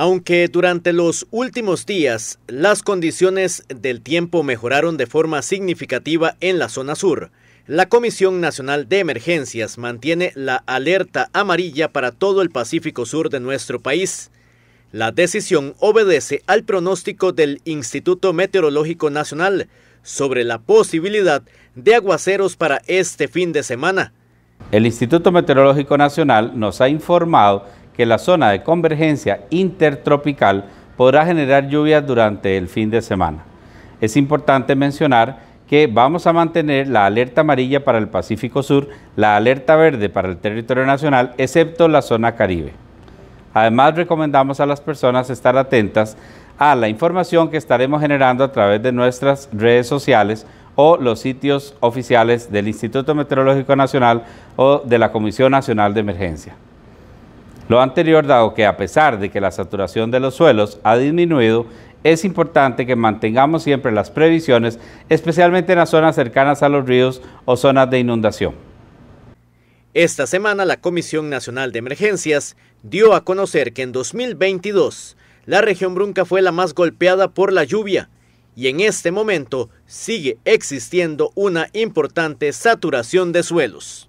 Aunque durante los últimos días las condiciones del tiempo mejoraron de forma significativa en la zona sur, la Comisión Nacional de Emergencias mantiene la alerta amarilla para todo el Pacífico Sur de nuestro país. La decisión obedece al pronóstico del Instituto Meteorológico Nacional sobre la posibilidad de aguaceros para este fin de semana. El Instituto Meteorológico Nacional nos ha informado que la zona de convergencia intertropical podrá generar lluvias durante el fin de semana. Es importante mencionar que vamos a mantener la alerta amarilla para el Pacífico Sur, la alerta verde para el territorio nacional, excepto la zona Caribe. Además, recomendamos a las personas estar atentas a la información que estaremos generando a través de nuestras redes sociales o los sitios oficiales del Instituto Meteorológico Nacional o de la Comisión Nacional de Emergencia. Lo anterior dado que a pesar de que la saturación de los suelos ha disminuido, es importante que mantengamos siempre las previsiones, especialmente en las zonas cercanas a los ríos o zonas de inundación. Esta semana la Comisión Nacional de Emergencias dio a conocer que en 2022 la región Brunca fue la más golpeada por la lluvia y en este momento sigue existiendo una importante saturación de suelos.